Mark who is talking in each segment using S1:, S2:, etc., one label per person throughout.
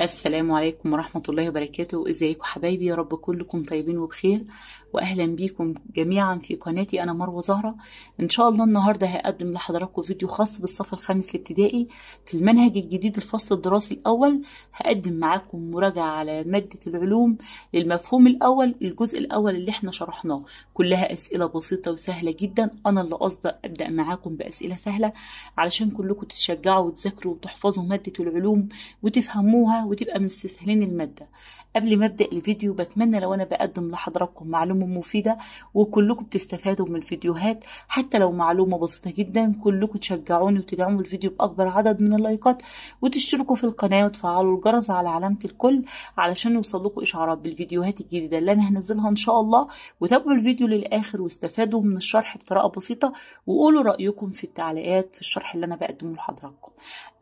S1: السلام عليكم ورحمة الله وبركاته ازيكم حبايبي يا رب كلكم طيبين وبخير واهلا بيكم جميعا في قناتي انا مروة زهرة ان شاء الله النهاردة هقدم لحضراتكم فيديو خاص بالصف الخامس الابتدائي في المنهج الجديد الفصل الدراسي الاول هقدم معاكم مراجعة على مادة العلوم للمفهوم الاول الجزء الاول اللي احنا شرحناه كلها اسئلة بسيطة وسهلة جدا انا اللي قصدي ابدأ معاكم باسئلة سهلة علشان كلكم تتشجعوا وتذاكروا وتحفظوا مادة العلوم وتفهموها وتبقى مستسهلين المادة قبل ما ابدأ الفيديو بتمنى لو انا بقدم لحضراتكم معلومة مفيدة وكلكم بتستفادوا من الفيديوهات حتى لو معلومة بسيطة جدا كلكم تشجعوني وتدعموا الفيديو باكبر عدد من اللايكات وتشتركوا في القناة وتفعلوا الجرس على علامة الكل علشان يوصلكوا اشعارات بالفيديوهات الجديدة اللي انا هنزلها ان شاء الله وتابعوا الفيديو للاخر واستفادوا من الشرح بطريقة بسيطة وقولوا رأيكم في التعليقات في الشرح اللي انا بقدمه لحضراتكم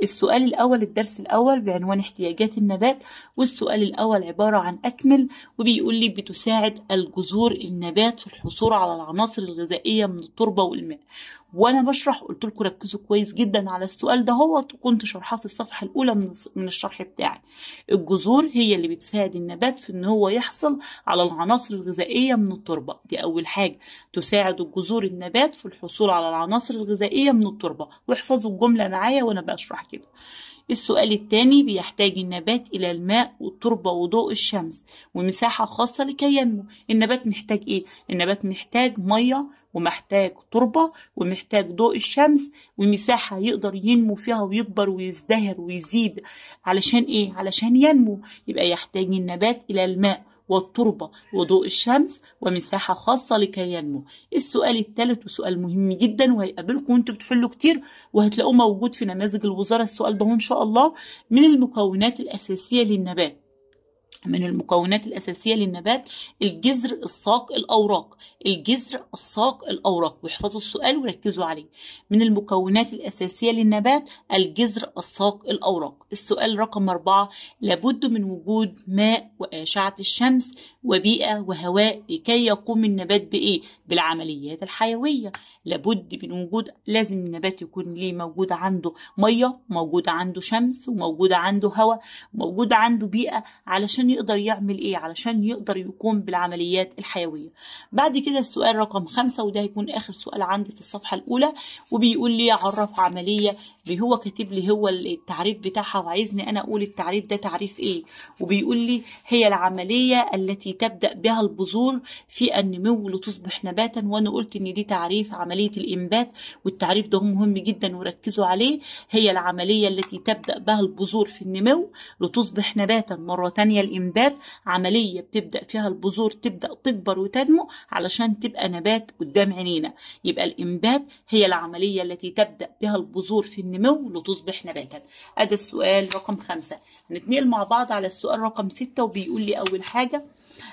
S1: السؤال الاول الدرس الاول بعنوان احتياجات النبات والسؤال الأول عبارة عن أكمل وبيقول لي بتساعد الجذور النبات في الحصول على العناصر الغذائية من التربة والماء وانا بشرح قلت لكم ركزوا كويس جدا على السؤال ده هو كنت شرحاه في الصفحه الاولى من من الشرح بتاعي الجذور هي اللي بتساعد النبات في ان هو يحصل على العناصر الغذائيه من التربه دي اول حاجه تساعد الجذور النبات في الحصول على العناصر الغذائيه من التربه واحفظوا الجمله معايا وانا بشرح كده السؤال الثاني بيحتاج النبات إلى الماء والتربة وضوء الشمس ومساحة خاصة لكي ينمو النبات محتاج إيه؟ النبات محتاج مية ومحتاج تربة ومحتاج ضوء الشمس ومساحة يقدر ينمو فيها ويكبر ويزدهر ويزيد علشان إيه؟ علشان ينمو يبقى يحتاج النبات إلى الماء والتربة وضوء الشمس ومساحة خاصة لكي ينمو السؤال الثالث وسؤال مهم جدا وهيقابلكم وانتوا بتحلوا كتير وهتلاقوه موجود في نماذج الوزارة السؤال ده ان شاء الله من المكونات الأساسية للنبات من المكونات الأساسية للنبات الجذر الساق الأوراق الجذر الساق الأوراق واحفظوا السؤال وركزوا عليه من المكونات الأساسية للنبات الجذر الساق الأوراق السؤال رقم أربعة لابد من وجود ماء وأشعة الشمس وبيئة وهواء لكي يقوم النبات بإيه؟ بالعمليات الحيوية لابد من وجود لازم النبات يكون ليه موجود عنده مية موجود عنده شمس وموجود عنده هواء موجود عنده بيئة علشان يقدر يعمل ايه علشان يقدر يقوم بالعمليات الحيويه بعد كده السؤال رقم خمسة وده هيكون اخر سؤال عندي في الصفحه الاولى وبيقول لي عرف عمليه هو كاتب لي هو التعريف بتاعها وعايزني انا اقول التعريف ده تعريف ايه وبيقول لي هي العمليه التي تبدا بها البذور في النمو لتصبح نباتا وانا قلت ان دي تعريف عمليه الانبات والتعريف ده مهم جدا وركزوا عليه هي العمليه التي تبدا بها البذور في النمو لتصبح نباتا مره تانية الانبات عمليه بتبدا فيها البذور تبدا تكبر وتنمو علشان تبقى نبات قدام عينينا يبقى الانبات هي العمليه التي تبدا بها البذور في النمو النمو لتصبح نباتا ادي السؤال رقم خمسة هنتنقل مع بعض على السؤال رقم ستة وبيقول لي اول حاجة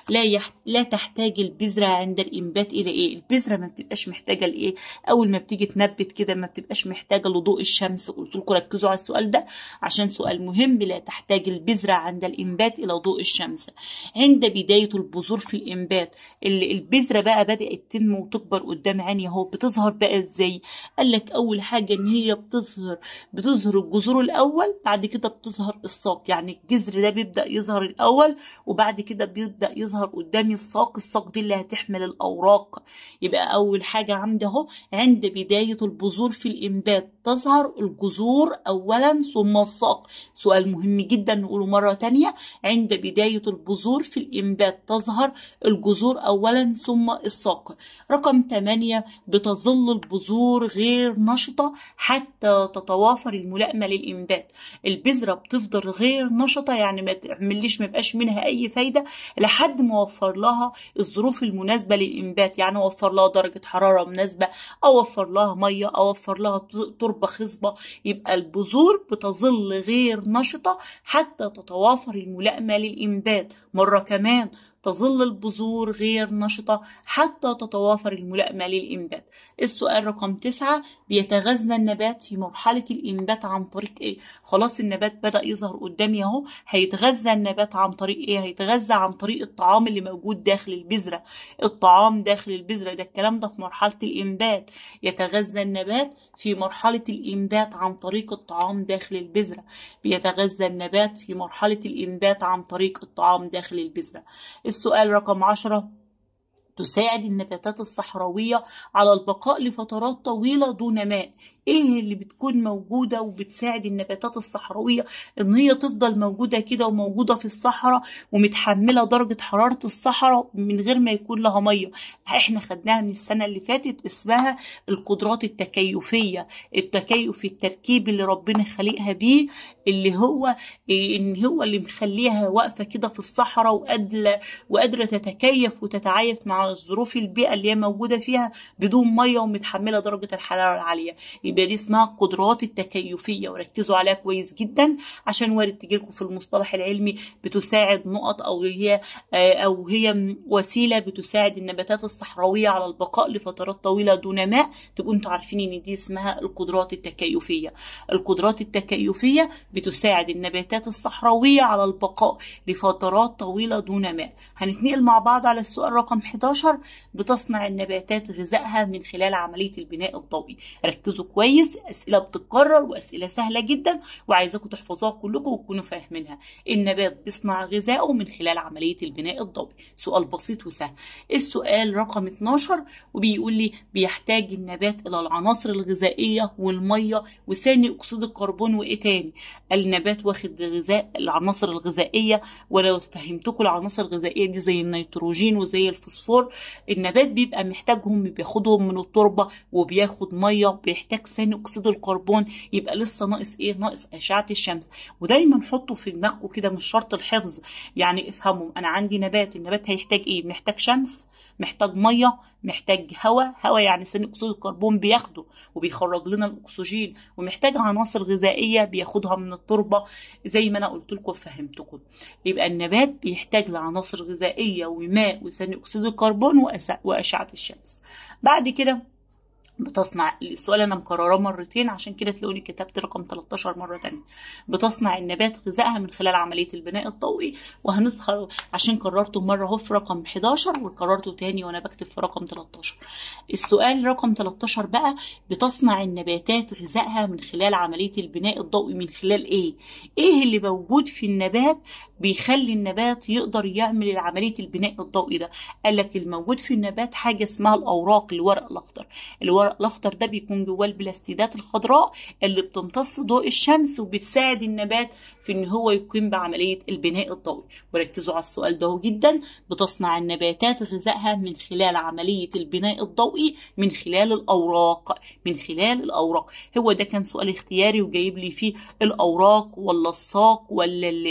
S1: لا يح... لا تحتاج البذره عند الانبات الى ايه البذره ما بتبقاش محتاجه لايه اول ما بتيجي تنبت كده ما بتبقاش محتاجه لضوء الشمس قلت لكم ركزوا على السؤال ده عشان سؤال مهم لا تحتاج البذره عند الانبات الى ضوء الشمس عند بدايه البذور في الانبات البذره بقى بدات تنمو وتكبر قدام عيني اهو بتظهر بقى ازاي قال لك اول حاجه ان هي بتظهر بتظهر الجذور الاول بعد كده بتظهر الساق يعني الجذر ده بيبدا يظهر الاول وبعد كده بيبدا يظهر قدامي الساق الساق دي اللي هتحمل الأوراق يبقى أول حاجة عندي أهو عند بداية البذور في الإمداد تظهر الجذور أولا ثم الساق سؤال مهم جدا نقوله مرة تانية عند بداية البذور في الإنبات تظهر الجذور أولا ثم الساق رقم 8 بتظل البذور غير نشطة حتى تتوافر الملائمة للإنبات البذرة بتفضل غير نشطة يعني ما تعمليش ما يبقاش منها أي فايدة لحد ما أوفر لها الظروف المناسبة للإنبات يعني أوفر لها درجة حرارة مناسبة أوفر لها مية أوفر لها طرق تربة خصبة يبقى البذور بتظل غير نشطة حتى تتوافر الملائمة للإنبات مرة كمان تظل البذور غير نشطة حتى تتوافر الملائمة للإنبات السؤال رقم تسعة بيتغذى النبات في مرحلة الإنبات عن طريق إيه؟ خلاص النبات بدأ يظهر قدامي أهو هيتغذى النبات عن طريق إيه؟ هيتغذى عن طريق الطعام اللي موجود داخل البذرة الطعام داخل البذرة ده الكلام ده في مرحلة الإنبات يتغذى النبات في مرحلة الإنبات عن طريق الطعام داخل البذرة بيتغذى النبات في مرحلة الإنبات عن طريق الطعام داخل البذرة السؤال رقم عشرة تساعد النباتات الصحراوية على البقاء لفترات طويلة دون ماء ايه اللي بتكون موجودة وبتساعد النباتات الصحراوية ان هي تفضل موجودة كده وموجودة في الصحراء ومتحملة درجة حرارة الصحراء من غير ما يكون لها مية احنا خدناها من السنة اللي فاتت اسمها القدرات التكيفية التكيف التركيب اللي ربنا خلقها بيه اللي هو ان هو اللي مخليها واقفه كده في الصحراء وقادله وقادره تتكيف وتتعايف مع ظروف البيئه اللي هي موجوده فيها بدون ميه ومتحمله درجه الحراره العاليه يبقى دي اسمها القدرات التكيفيه وركزوا عليها كويس جدا عشان وارد تجيلكم في المصطلح العلمي بتساعد نقط او هي آه، او هي وسيله بتساعد النباتات الصحراويه على البقاء لفترات طويله دون ماء تبقوا انتوا عارفين ان دي اسمها القدرات التكيفيه القدرات التكيفيه بتساعد النباتات الصحراوية على البقاء لفترات طويلة دون ماء هنتنقل مع بعض على السؤال رقم 11 بتصنع النباتات غذائها من خلال عملية البناء الضوئي ركزوا كويس أسئلة بتتكرر وأسئلة سهلة جدا وعايزاكم تحفظوها كلكم وتكونوا فاهمينها النبات بيصنع غذائه من خلال عملية البناء الضوئي سؤال بسيط وسهل السؤال رقم 12 وبيقول لي بيحتاج النبات إلى العناصر الغذائية والمية وثاني أكسيد الكربون وإيه تاني النبات واخد غذاء العناصر الغذائيه ولو فهمتكم العناصر الغذائيه دي زي النيتروجين وزي الفوسفور النبات بيبقى محتاجهم بياخدهم من التربه وبياخد ميه بيحتاج ثاني اكسيد الكربون يبقى لسه ناقص ايه ناقص اشعه الشمس ودايما حطوا في دماغكم كده مش شرط الحفظ يعني افهموا انا عندي نبات النبات هيحتاج ايه محتاج شمس محتاج ميه محتاج هواء هواء يعني ثاني اكسيد الكربون بياخده وبيخرج لنا الاكسجين ومحتاج عناصر غذائيه بياخدها من التربه زي ما انا قلت لكم فهمتكم يبقى النبات بيحتاج لعناصر غذائيه وماء وثاني اكسيد الكربون واشعه الشمس بعد كده بتصنع السؤال انا مكرراه مرتين عشان كده تلاقوني كتبت رقم 13 مره تانية بتصنع النبات غذائها من خلال عمليه البناء الضوئي وهنظهر عشان كررته مره اهو في رقم 11 وكررته تاني وانا بكتب في رقم 13 السؤال رقم 13 بقى بتصنع النباتات غذائها من خلال عمليه البناء الضوئي من خلال ايه ايه اللي موجود في النبات بيخلي النبات يقدر يعمل عمليه البناء الضوئي ده قال لك الموجود في النبات حاجه اسمها الاوراق الورق الاخضر الورق الاخضر ده بيكون جواه البلاستيدات الخضراء اللي بتمتص ضوء الشمس وبتساعد النبات في ان هو يقوم بعمليه البناء الضوئي وركزوا على السؤال ده جدا بتصنع النباتات غذائها من خلال عمليه البناء الضوئي من خلال الاوراق من خلال الاوراق هو ده كان سؤال اختياري وجايب لي فيه الاوراق ولا الساق ولا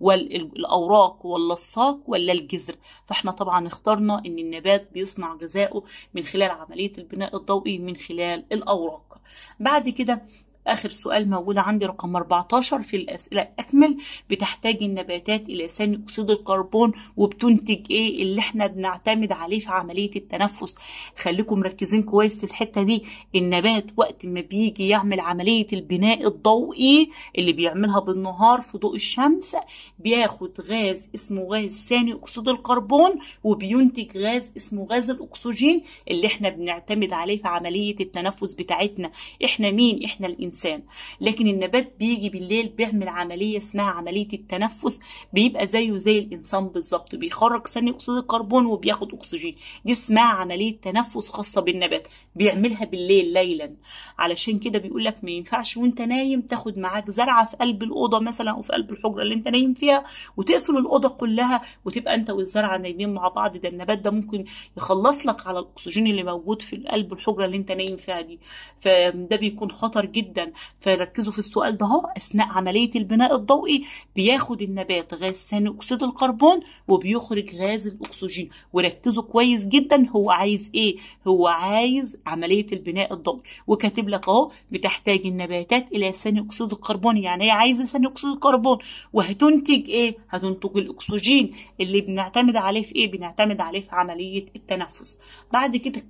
S1: ولا الأوراق ولا الساق ولا الجذر فاحنا طبعا اخترنا إن النبات بيصنع غذائه من خلال عملية البناء الضوئي من خلال الأوراق بعد كده آخر سؤال موجود عندي رقم 14 في الأسئلة أكمل بتحتاج النباتات إلى ثاني أكسيد الكربون وبتنتج إيه اللي إحنا بنعتمد عليه في عملية التنفس خليكم مركزين كويس في الحتة دي النبات وقت ما بيجي يعمل عملية البناء الضوئي اللي بيعملها بالنهار في ضوء الشمس بياخد غاز اسمه غاز ثاني أكسيد الكربون وبينتج غاز اسمه غاز الأكسجين اللي إحنا بنعتمد عليه في عملية التنفس بتاعتنا إحنا مين؟ إحنا الإنسان الإنسان لكن النبات بيجي بالليل بيعمل عملية اسمها عملية التنفس بيبقى زيه زي الإنسان بالظبط بيخرج ثاني أكسيد الكربون وبياخد أكسجين دي اسمها عملية تنفس خاصة بالنبات بيعملها بالليل ليلا علشان كده بيقول لك ما ينفعش وأنت نايم تاخد معاك زرعة في قلب الأوضة مثلا أو في قلب الحجرة اللي أنت نايم فيها وتقفل الأوضة كلها وتبقى أنت والزرعة نايمين مع بعض ده النبات ده ممكن يخلص لك على الأكسجين اللي موجود في قلب الحجرة اللي أنت نايم فيها دي فده بيكون خطر جدا فيركزوا فركزوا في السؤال ده اهو اثناء عمليه البناء الضوئي بياخد النبات غاز ثاني اكسيد الكربون وبيخرج غاز الاكسجين وركزوا كويس جدا هو عايز ايه هو عايز عمليه البناء الضوئي وكاتب لك اهو بتحتاج النباتات الى ثاني اكسيد الكربون يعني ايه عايزه ثاني اكسيد الكربون وهتنتج ايه هتنتج الاكسجين اللي بنعتمد عليه في ايه بنعتمد عليه في عمليه التنفس بعد كده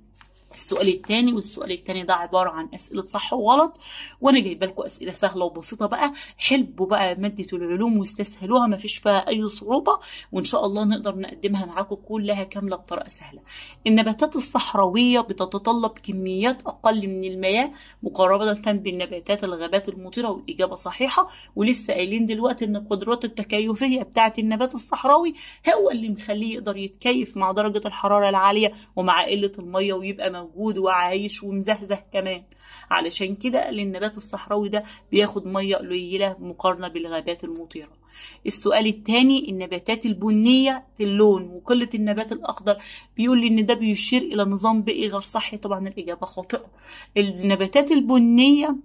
S1: السؤال الثاني والسؤال الثاني ده عباره عن اسئله صح وغلط وانا جايبه لكم اسئله سهله وبسيطه بقى حبوا بقى ماده العلوم واستسهلوها ما فيش فيها اي صعوبه وان شاء الله نقدر نقدمها معاكم كلها كامله بطريقه سهله النباتات الصحراويه بتتطلب كميات اقل من المياه مقارنه بالنباتات الغابات المطيره والاجابه صحيحه ولسه قايلين دلوقتي ان القدرات التكيفيه بتاعه النبات الصحراوي هو اللي مخليه يقدر يتكيف مع درجه الحراره العاليه ومع قله الميه ويبقى موجود وعايش ومزهزه كمان علشان كده قال النبات الصحراوي ده بياخد ميه قليله مقارنه بالغابات المطيره السؤال الثاني النباتات البنية اللون وقلة النبات الأخضر بيقول لي إن ده بيشير إلى نظام بيئي غير صحي طبعا الإجابة خاطئة النباتات البنية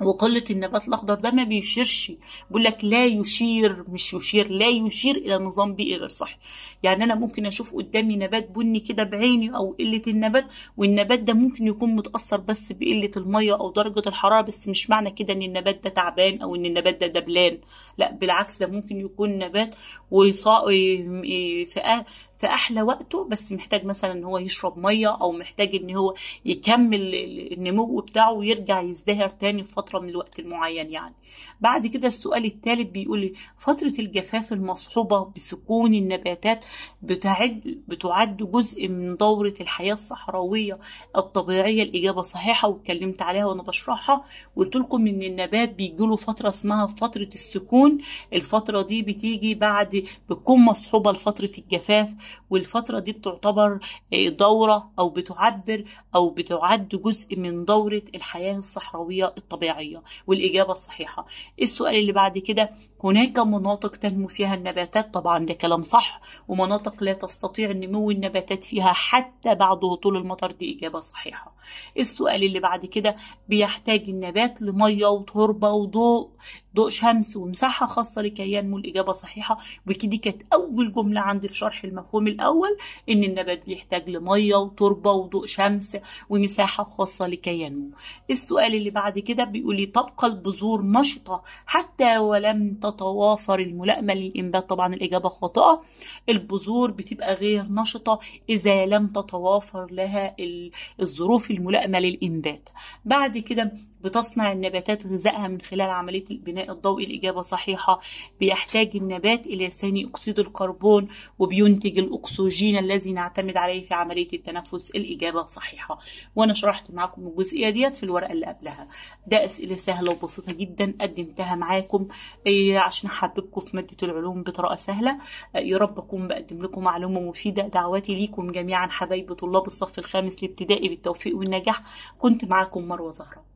S1: وقلة النبات الأخضر ده ما بيشيرش بيقول لك لا يشير مش يشير لا يشير إلى نظام بيئي غير صحي يعني أنا ممكن أشوف قدامي نبات بني كده بعيني أو قلة النبات والنبات ده ممكن يكون متأثر بس بقلة المية أو درجة الحرارة بس مش معنى كده إن النبات ده تعبان أو إن النبات ده دبلان لا بالعكس ده ممكن يكون نبات وفئة في احلى وقته بس محتاج مثلا ان هو يشرب ميه او محتاج ان هو يكمل النمو بتاعه ويرجع يزدهر تاني في فتره من الوقت المعين يعني بعد كده السؤال الثالث بيقول لي فتره الجفاف المصحوبه بسكون النباتات بتعد بتعد جزء من دوره الحياه الصحراويه الطبيعيه الاجابه صحيحه واتكلمت عليها وانا بشرحها قلت لكم ان النبات بيجي له فتره اسمها فتره السكون الفتره دي بتيجي بعد بتكون مصحوبه لفتره الجفاف والفترة دي بتعتبر آه، دورة أو بتعبر أو بتعد جزء من دورة الحياة الصحراوية الطبيعية والإجابة الصحيحة السؤال اللي بعد كده هناك مناطق تنمو فيها النباتات طبعا ده كلام صح ومناطق لا تستطيع نمو النباتات فيها حتى بعد هطول المطر دي إجابة صحيحة السؤال اللي بعد كده بيحتاج النبات لمية وتربة وضوء ضوء شمس ومساحة خاصة لكي ينمو الإجابة صحيحة ودي كانت أول جملة عندي في شرح المفهوم المفهوم الأول إن النبات بيحتاج لمية وتربة وضوء شمس ومساحة خاصة لكي ينمو السؤال اللي بعد كده بيقول لي تبقى البذور نشطة حتى ولم تتوافر الملائمة للإنبات طبعا الإجابة خاطئة البذور بتبقى غير نشطة إذا لم تتوافر لها الظروف الملائمة للإنبات بعد كده بتصنع النباتات غذائها من خلال عملية البناء الضوئي الإجابة صحيحة بيحتاج النبات إلى ثاني أكسيد الكربون وبينتج الأكسجين الذي نعتمد عليه في عملية التنفس الإجابة صحيحة وأنا شرحت معاكم الجزئية ديت في الورقة اللي قبلها ده أسئلة سهلة وبسيطة جدا قدمتها معاكم إيه، عشان أحببكم في مادة العلوم بطريقة سهلة إيه، يا رب أكون بقدم لكم معلومة مفيدة دعواتي ليكم جميعا حبايبي طلاب الصف الخامس الابتدائي بالتوفيق والنجاح كنت معاكم مروة زهره